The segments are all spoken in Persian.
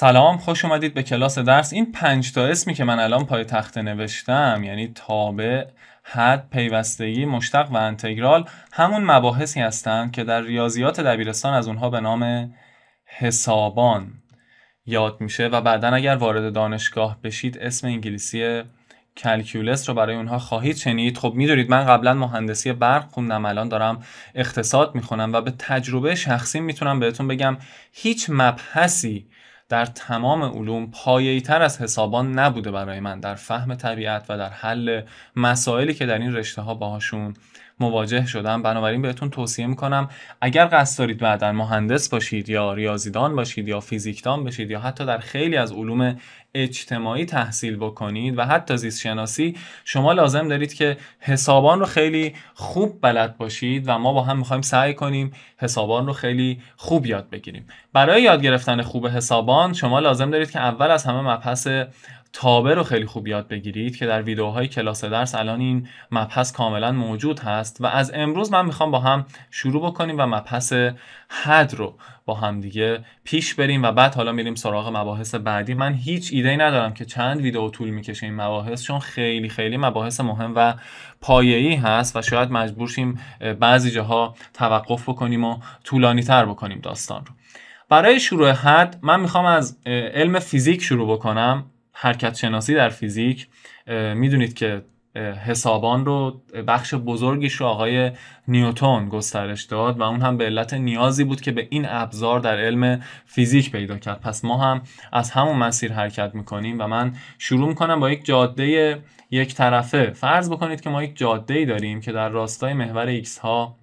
سلام خوش اومدید به کلاس درس این پنج تا اسمی که من الان پای تخته نوشتم یعنی تابع حد پیوستگی مشتق و انتگرال همون مباحثی هستند که در ریاضیات دبیرستان از اونها به نام حسابان یاد میشه و بعدا اگر وارد دانشگاه بشید اسم انگلیسی کلکیولس رو برای اونها خواهید شنید خب میدونید من قبلا مهندسی برق خوندم الان دارم اقتصاد میخونم و به تجربه شخصی میتونم بهتون بگم هیچ مبحثی در تمام علوم پایه‌ای تر از حسابان نبوده برای من در فهم طبیعت و در حل مسائلی که در این رشته ها باهاشون مواجه شدم بنابراین بهتون توصیه میکنم اگر قصد دارید بعدا مهندس باشید یا ریاضیدان باشید یا فیزیکدان باشید یا حتی در خیلی از علوم اجتماعی تحصیل بکنید و حتی زیست شناسی شما لازم دارید که حسابان رو خیلی خوب بلد باشید و ما با هم میخوایم سعی کنیم حسابان رو خیلی خوب یاد بگیریم برای یاد گرفتن خوب حسابان شما لازم دارید که اول از همه مبحث تابه رو خیلی خوب یاد بگیرید که در ویدیوهای کلاس درس الان این مبحث کاملا موجود هست و از امروز من میخوام با هم شروع بکنیم و مبحث حد رو با هم دیگه پیش بریم و بعد حالا میریم سراغ مباحث بعدی من هیچ ایده ای ندارم که چند ویدیو طول میکشه این مباحث چون خیلی خیلی مباحث مهم و پایه‌ای هست و شاید مجبور شیم بعضی جاها توقف بکنیم و طولانی تر بکنیم داستان رو برای شروع حد من میخوام از علم فیزیک شروع بکنم حرکت شناسی در فیزیک میدونید که حسابان رو بخش بزرگیش رو آقای نیوتون گسترش داد و اون هم به علت نیازی بود که به این ابزار در علم فیزیک پیدا کرد پس ما هم از همون مسیر حرکت میکنیم و من شروع میکنم با یک جاده یک طرفه فرض بکنید که ما یک جاده ای داریم که در راستای محور x ها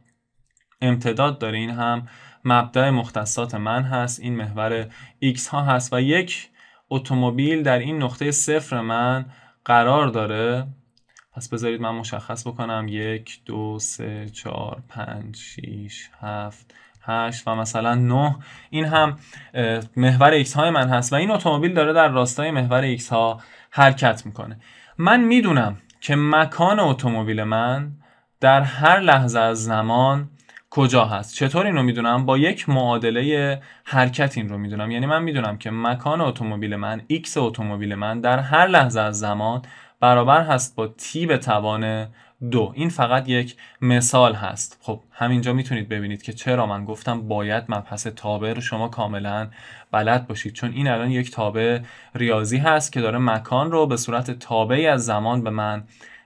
امتداد داره این هم مبدع مختصات من هست این محور x ها هست و یک اتومبیل در این نقطه صفر من قرار داره پس بذارید من مشخص بکنم یک دو سه چهار پنج شیش هفت هشت و مثلا نه این هم محور ایکس های من هست و این اتومبیل داره در راستای محور ایکس ها حرکت میکنه من میدونم که مکان اتومبیل من در هر لحظه از زمان کجا هست چطور این رو میدونم با یک معادله حرکت این رو میدونم یعنی من میدونم که مکان اتومبیل من x اتومبیل من در هر لحظه از زمان برابر هست با تی به توان دو این فقط یک مثال هست خب همینجا میتونید ببینید که چرا من گفتم باید مبحث تابع رو شما کاملا بلد باشید چون این الان یک تابع ریاضی هست که داره مکان رو به صورت تابعی از زمان به من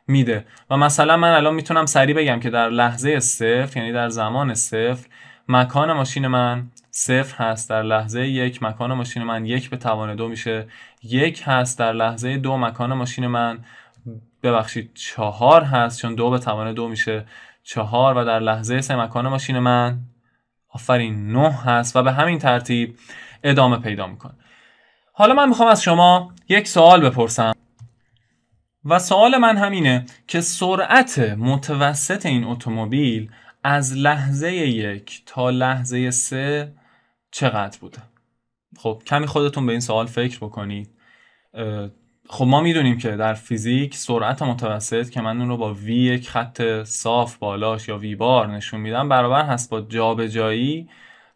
میده و مثلا من الان میتونم سریع بگم که در لحظه صفر یعنی در زمان صفر مکان ماشین من صفر هست در لحظه یک مکان ماشین من یک به توان دو میشه یک هست در لحظه دو مکان ماشین من ببخشید چهار هست چون دو به توان دو میشه چهار و در لحظه سه مکان ماشین من آفرین نه هست و به همین ترتیب ادامه پیدا میکنه حالا من میخوام از شما یک سوال بپرسم و سوال من همینه که سرعت متوسط این اتومبیل از لحظه یک تا لحظه سه چقدر بوده خب کمی خودتون به این سوال فکر بکنید خب ما میدونیم که در فیزیک سرعت متوسط که من اون رو با V یک خط صاف بالاش یا V بار نشون میدم برابر هست با جابجایی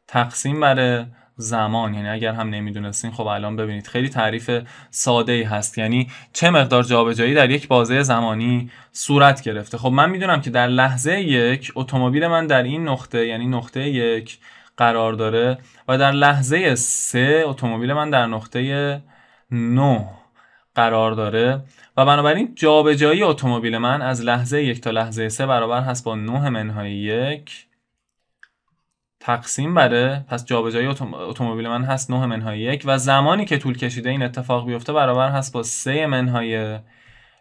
تقسیم بر زمان یعنی اگر هم نمیدونستین خب الان ببینید خیلی تعریف ساده ای هست یعنی چه مقدار جابجایی در یک بازه زمانی صورت گرفته خب من میدونم که در لحظه یک اتومبیل من در این نقطه یعنی نقطه یک قرار داره و در لحظه سه اتومبیل من در نقطه نو قرار داره و بنابراین جابجایی اتومبیل من از لحظه یک تا لحظه سه برابر هست با 9 منهای یک تقسیم بره پس جابجایی اتومبیل من هست 9 منهای یک و زمانی که طول کشیده این اتفاق بیفته برابر هست با 3 منهای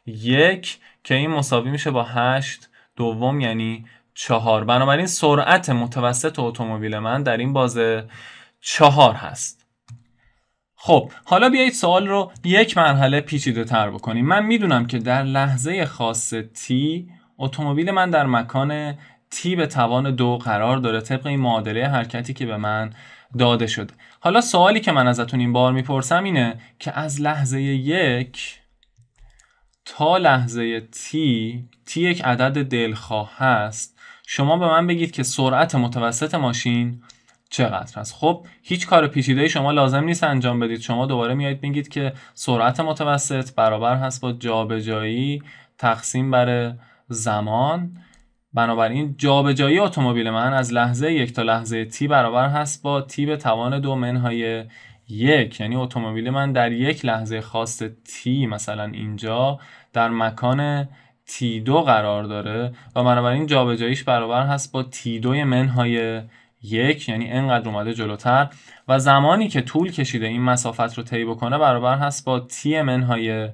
یک که این مساوی میشه با 8 دوم یعنی 4 بنابراین سرعت متوسط اتومبیل من در این بازه 4 هست خب حالا بیایید سوال رو یک مرحله پیچیده تر بکنیم من میدونم که در لحظه خاص تی اتومبیل من در مکان تی به توان دو قرار داره طبق این معادله حرکتی که به من داده شده حالا سوالی که من ازتون این بار میپرسم اینه که از لحظه یک تا لحظه تی تی یک عدد دلخواه هست شما به من بگید که سرعت متوسط ماشین چقدر است خب هیچ کار پیچیده شما لازم نیست انجام بدید شما دوباره میایید بگید که سرعت متوسط برابر هست با جابجایی تقسیم بر زمان بنابراین جابجایی اتومبیل من از لحظه یک تا لحظه تی برابر هست با تی به توان دو منهای یک یعنی اتومبیل من در یک لحظه خاص تی مثلا اینجا در مکان تی دو قرار داره و بنابراین جابجاییش برابر هست با تی دوی منهای یک یعنی انقدر اومده جلوتر و زمانی که طول کشیده این مسافت رو طی بکنه برابر هست با تی منهای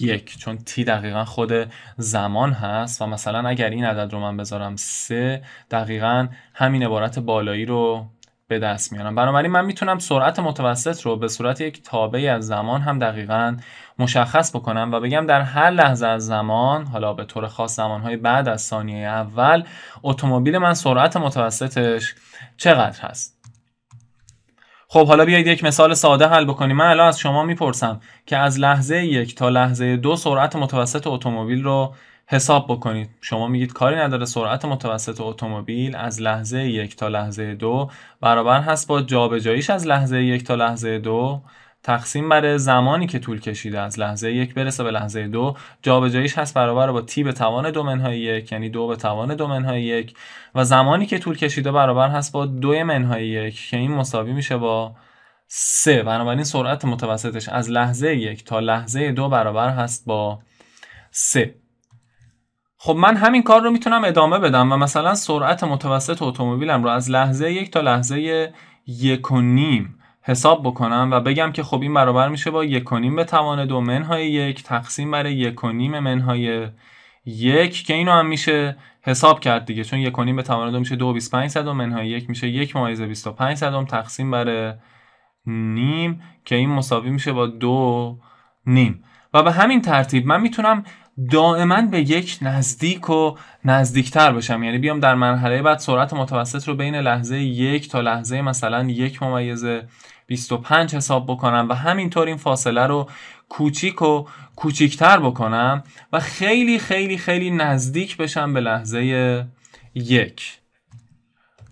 یک چون تی دقیقا خود زمان هست و مثلا اگر این عدد رو من بذارم سه دقیقا همین عبارت بالایی رو به دست میارم بنابراین من میتونم سرعت متوسط رو به صورت یک تابعی از زمان هم دقیقا مشخص بکنم و بگم در هر لحظه از زمان حالا به طور خاص زمانهای بعد از ثانیه اول اتومبیل من سرعت متوسطش چقدر هست خب حالا بیایید یک مثال ساده حل بکنیم من الان از شما میپرسم که از لحظه یک تا لحظه دو سرعت متوسط اتومبیل رو حساب بکنید شما میگید کاری نداره سرعت متوسط اتومبیل از لحظه یک تا لحظه دو برابر هست با جابجاییش از لحظه یک تا لحظه دو تقسیم بر زمانی که طول کشیده از لحظه یک برسه به لحظه دو جابجاییش هست برابر با تی به توان دو منهای یک یعنی دو به توان دو منهای یک و زمانی که طول کشیده برابر هست با دو منهای یک که این مساوی میشه با سه بنابراین سرعت متوسطش از لحظه یک تا لحظه دو برابر هست با سه خب من همین کار رو میتونم ادامه بدم و مثلا سرعت متوسط اتومبیلم رو از لحظه یک تا لحظه یک و حساب بکنم و بگم که خب این برابر میشه با یکونیم به توان دو منهای یک تقسیم بر یکونیم منهای یک که اینو هم میشه حساب کرد دیگه چون یکونیم به توان دو میشه دو بیست پنج صدم منهای یک میشه یک مایزه بیست و پنج تقسیم بر نیم که این مساوی میشه با دو نیم و به همین ترتیب من میتونم دائما به یک نزدیک و نزدیکتر بشم یعنی بیام در مرحله بعد سرعت متوسط رو بین لحظه یک تا لحظه مثلا یک ممیز 25 حساب بکنم و همینطور این فاصله رو کوچیک و کوچیکتر بکنم و خیلی خیلی خیلی نزدیک بشم به لحظه یک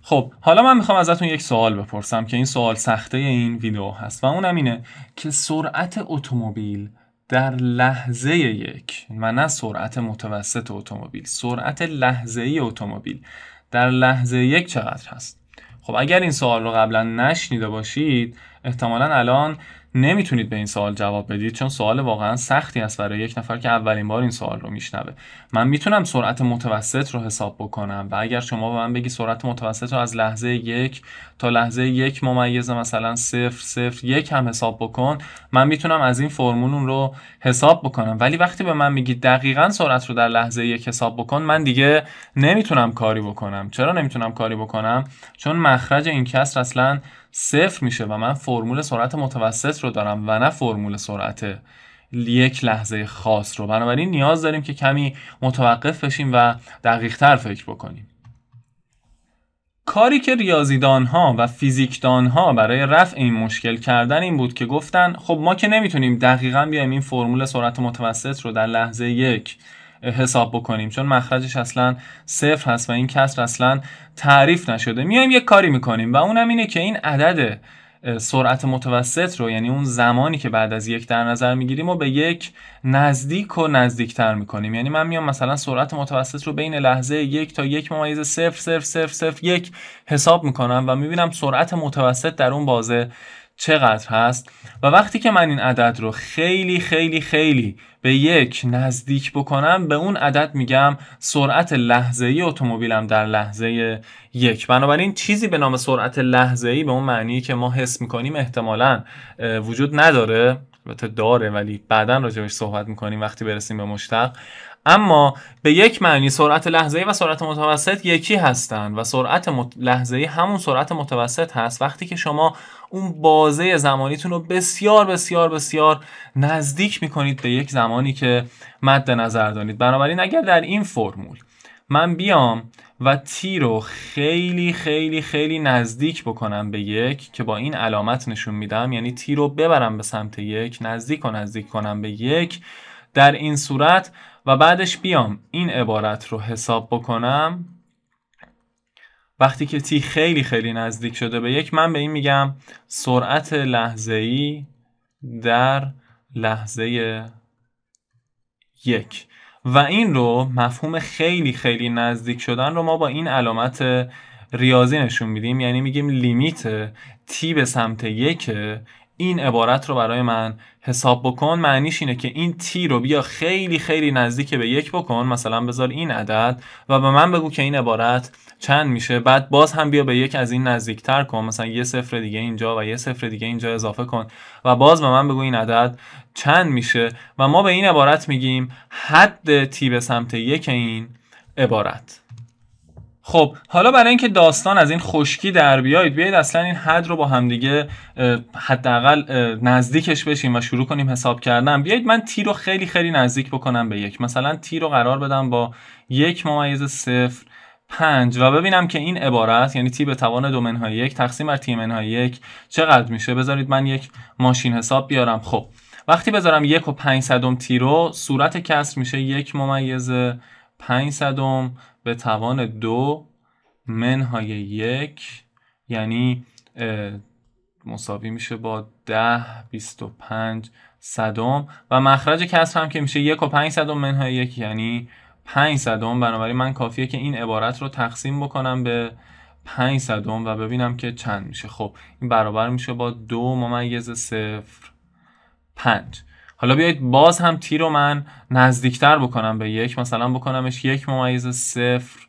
خب حالا من میخوام ازتون یک سوال بپرسم که این سوال سخته این ویدیو هست و اونم اینه که سرعت اتومبیل در لحظه یک و نه سرعت متوسط اتومبیل سرعت لحظه ای اتومبیل در لحظه یک چقدر هست خب اگر این سوال رو قبلا نشنیده باشید احتمالا الان نمیتونید به این سوال جواب بدید چون سوال واقعا سختی است برای یک نفر که اولین بار این سوال رو میشنوه من میتونم سرعت متوسط رو حساب بکنم و اگر شما به من بگی سرعت متوسط رو از لحظه یک تا لحظه یک ممیز مثلا صفر صفر یک هم حساب بکن من میتونم از این فرمول رو حساب بکنم ولی وقتی به من میگی دقیقا سرعت رو در لحظه یک حساب بکن من دیگه نمیتونم کاری بکنم چرا نمیتونم کاری بکنم چون مخرج این کسر اصلا صفر میشه و من فرمول سرعت متوسط رو دارم و نه فرمول سرعت یک لحظه خاص رو بنابراین نیاز داریم که کمی متوقف بشیم و تر فکر بکنیم کاری که ریاضیدان ها و فیزیکدان ها برای رفع این مشکل کردن این بود که گفتن خب ما که نمیتونیم دقیقا بیایم این فرمول سرعت متوسط رو در لحظه یک حساب بکنیم چون مخرجش اصلا صفر هست و این کسر اصلا تعریف نشده میایم یک کاری میکنیم و اونم اینه که این عدد سرعت متوسط رو یعنی اون زمانی که بعد از یک در نظر میگیریم و به یک نزدیک و نزدیکتر میکنیم یعنی من میام مثلا سرعت متوسط رو بین لحظه یک تا یک ممایز صفر صفر صفر صفر یک حساب میکنم و میبینم سرعت متوسط در اون بازه چقدر هست و وقتی که من این عدد رو خیلی خیلی خیلی به یک نزدیک بکنم به اون عدد میگم سرعت لحظه ای اتومبیلم در لحظه یک بنابراین چیزی به نام سرعت لحظه ای به اون معنی که ما حس میکنیم احتمالا وجود نداره البته داره ولی بعدا راجبش صحبت میکنیم وقتی برسیم به مشتق اما به یک معنی سرعت لحظه‌ای و سرعت متوسط یکی هستند و سرعت مت... لحظه‌ای همون سرعت متوسط هست وقتی که شما اون بازه زمانیتون رو بسیار بسیار بسیار نزدیک میکنید به یک زمانی که مد نظر دارید بنابراین اگر در این فرمول من بیام و تی رو خیلی خیلی خیلی نزدیک بکنم به یک که با این علامت نشون میدم یعنی تی رو ببرم به سمت یک نزدیک و نزدیک کنم به یک در این صورت و بعدش بیام این عبارت رو حساب بکنم وقتی که تی خیلی خیلی نزدیک شده به یک من به این میگم سرعت لحظه ای در لحظه یک و این رو مفهوم خیلی خیلی نزدیک شدن رو ما با این علامت ریاضی نشون میدیم یعنی میگیم لیمیت تی به سمت یک این عبارت رو برای من حساب بکن معنیش اینه که این تی رو بیا خیلی خیلی نزدیک به یک بکن مثلا بذار این عدد و به من بگو که این عبارت چند میشه بعد باز هم بیا به یک از این نزدیکتر کن مثلا یه صفر دیگه اینجا و یه صفر دیگه اینجا اضافه کن و باز به من بگو این عدد چند میشه و ما به این عبارت میگیم حد تی به سمت یک این عبارت خب حالا برای اینکه داستان از این خشکی در بیایید بیایید اصلا این حد رو با همدیگه حداقل نزدیکش بشیم و شروع کنیم حساب کردن بیایید من تی رو خیلی خیلی نزدیک بکنم به یک مثلا تی رو قرار بدم با یک ممیز صفر پنج و ببینم که این عبارت یعنی تی به توان دو منهای یک تقسیم بر تی منهای یک چقدر میشه بذارید من یک ماشین حساب بیارم خب وقتی بذارم یک و پنج صدم تی رو صورت کسر میشه یک ممیز پنج صدم به توان دو منهای یک یعنی مساوی میشه با ده بیست و پنج صدم و مخرج کسر هم که میشه یک و پنج صدم منهای یک یعنی پنج صدم بنابراین من کافیه که این عبارت رو تقسیم بکنم به پنج صدم و ببینم که چند میشه خب این برابر میشه با دو ممیز صفر پنج حالا بیایید باز هم تی رو من نزدیکتر بکنم به یک مثلا بکنمش یک ممیز صفر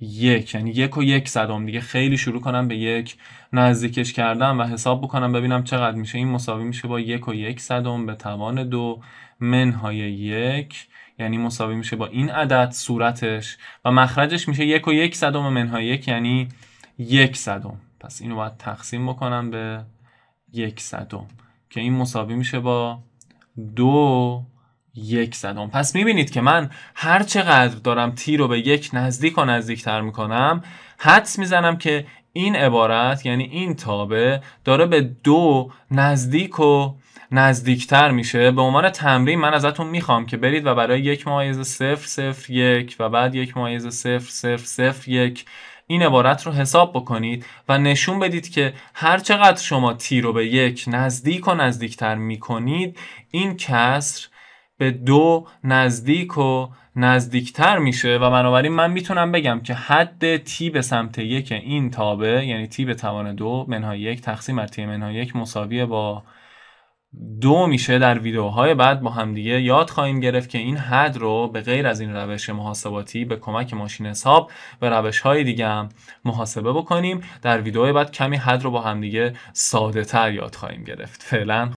یک یعنی یک و یک صدم دیگه خیلی شروع کنم به یک نزدیکش کردم و حساب بکنم ببینم چقدر میشه این مساوی میشه با یک و یک صدم به توان دو منهای یک یعنی مساوی میشه با این عدد صورتش و مخرجش میشه یک و یک صدم منهای یک یعنی یک صدم پس اینو باید تقسیم بکنم به یک صدم که این مساوی میشه با دو یک زدم پس میبینید که من هر چقدر دارم تی رو به یک نزدیک و نزدیکتر میکنم حدس میزنم که این عبارت یعنی این تابه داره به دو نزدیک و نزدیکتر میشه به عنوان تمرین من ازتون میخوام که برید و برای یک مایز صفر صفر یک و بعد یک مایز صفر صفر صفر یک این عبارت رو حساب بکنید و نشون بدید که هر چقدر شما تی رو به یک نزدیک و نزدیکتر می کنید این کسر به دو نزدیک و نزدیکتر میشه و بنابراین من میتونم بگم که حد تی به سمت یک این تابه یعنی تی به توان دو منهای یک تقسیم بر تی منهای یک مساویه با دو میشه در ویدیوهای بعد با همدیگه یاد خواهیم گرفت که این حد رو به غیر از این روش محاسباتی به کمک ماشین حساب و روش های دیگه هم محاسبه بکنیم در ویدیوهای بعد کمی حد رو با همدیگه ساده تر یاد خواهیم گرفت فعلا